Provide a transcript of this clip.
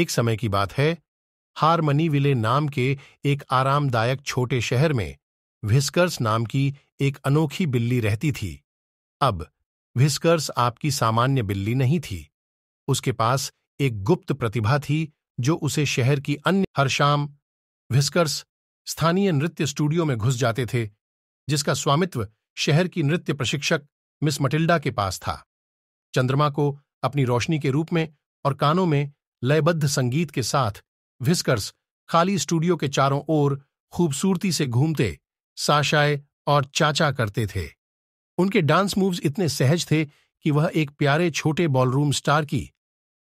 एक समय की बात है हारमनी विले नाम के एक आरामदायक छोटे शहर में विस्कर्स नाम की एक अनोखी बिल्ली रहती थी अब विस्कर्स आपकी सामान्य बिल्ली नहीं थी उसके पास एक गुप्त प्रतिभा थी जो उसे शहर की अन्य हर शाम विस्कर्स स्थानीय नृत्य स्टूडियो में घुस जाते थे जिसका स्वामित्व शहर की नृत्य प्रशिक्षक मिस मटिल्डा के पास था चंद्रमा को अपनी रोशनी के रूप में और कानों में लयबद्ध संगीत के साथ विस्कर्स खाली स्टूडियो के चारों ओर खूबसूरती से घूमते साशाए और चाचा करते थे उनके डांस मूव्स इतने सहज थे कि वह एक प्यारे छोटे बॉलरूम स्टार की